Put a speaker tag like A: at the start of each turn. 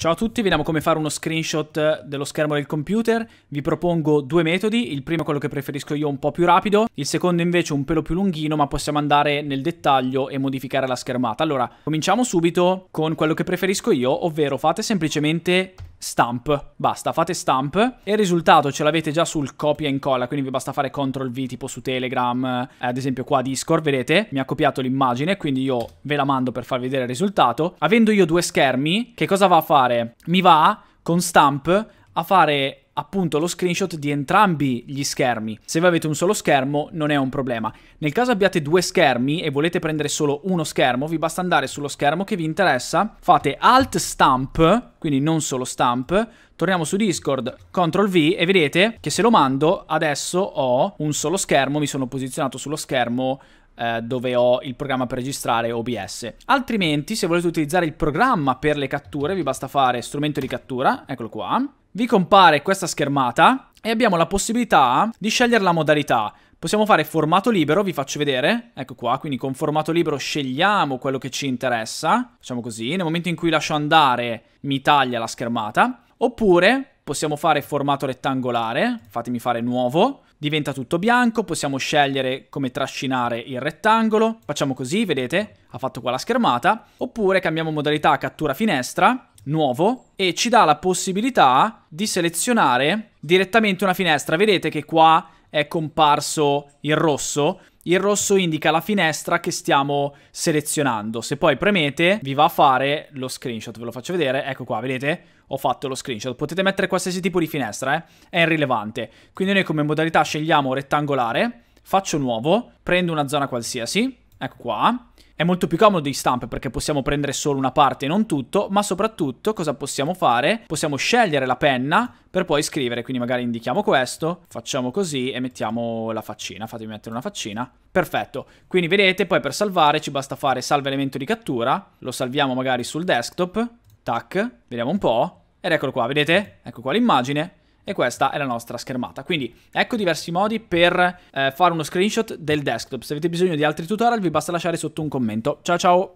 A: Ciao a tutti, vediamo come fare uno screenshot dello schermo del computer. Vi propongo due metodi, il primo è quello che preferisco io un po' più rapido, il secondo invece un pelo più lunghino, ma possiamo andare nel dettaglio e modificare la schermata. Allora, cominciamo subito con quello che preferisco io, ovvero fate semplicemente stamp. Basta, fate stamp e il risultato ce l'avete già sul copia e incolla, quindi vi basta fare CTRL V tipo su Telegram, eh, ad esempio qua Discord, vedete? Mi ha copiato l'immagine, quindi io ve la mando per farvi vedere il risultato. Avendo io due schermi, che cosa va a fare? Mi va con stamp a fare appunto lo screenshot di entrambi gli schermi. Se voi avete un solo schermo non è un problema. Nel caso abbiate due schermi e volete prendere solo uno schermo, vi basta andare sullo schermo che vi interessa, fate Alt Stamp, quindi non solo Stamp, torniamo su Discord, CTRL V e vedete che se lo mando adesso ho un solo schermo, mi sono posizionato sullo schermo eh, dove ho il programma per registrare OBS. Altrimenti, se volete utilizzare il programma per le catture, vi basta fare strumento di cattura, eccolo qua, vi compare questa schermata e abbiamo la possibilità di scegliere la modalità. Possiamo fare formato libero, vi faccio vedere, ecco qua, quindi con formato libero scegliamo quello che ci interessa, facciamo così, nel momento in cui lascio andare mi taglia la schermata, oppure possiamo fare formato rettangolare, fatemi fare nuovo, diventa tutto bianco, possiamo scegliere come trascinare il rettangolo, facciamo così, vedete, ha fatto qua la schermata, oppure cambiamo modalità cattura finestra, nuovo e ci dà la possibilità di selezionare direttamente una finestra. Vedete che qua è comparso il rosso. Il rosso indica la finestra che stiamo selezionando. Se poi premete, vi va a fare lo screenshot. Ve lo faccio vedere. Ecco qua, vedete? Ho fatto lo screenshot. Potete mettere qualsiasi tipo di finestra, eh? È irrilevante. Quindi noi come modalità scegliamo rettangolare, faccio nuovo, prendo una zona qualsiasi, Ecco qua. È molto più comodo di stamp perché possiamo prendere solo una parte e non tutto, ma soprattutto cosa possiamo fare? Possiamo scegliere la penna per poi scrivere, quindi magari indichiamo questo, facciamo così e mettiamo la faccina, fatemi mettere una faccina. Perfetto, quindi vedete poi per salvare ci basta fare salva elemento di cattura, lo salviamo magari sul desktop, tac, vediamo un po', ed eccolo qua, vedete? Ecco qua l'immagine, e questa è la nostra schermata. Quindi ecco diversi modi per eh, fare uno screenshot del desktop. Se avete bisogno di altri tutorial vi basta lasciare sotto un commento. Ciao ciao!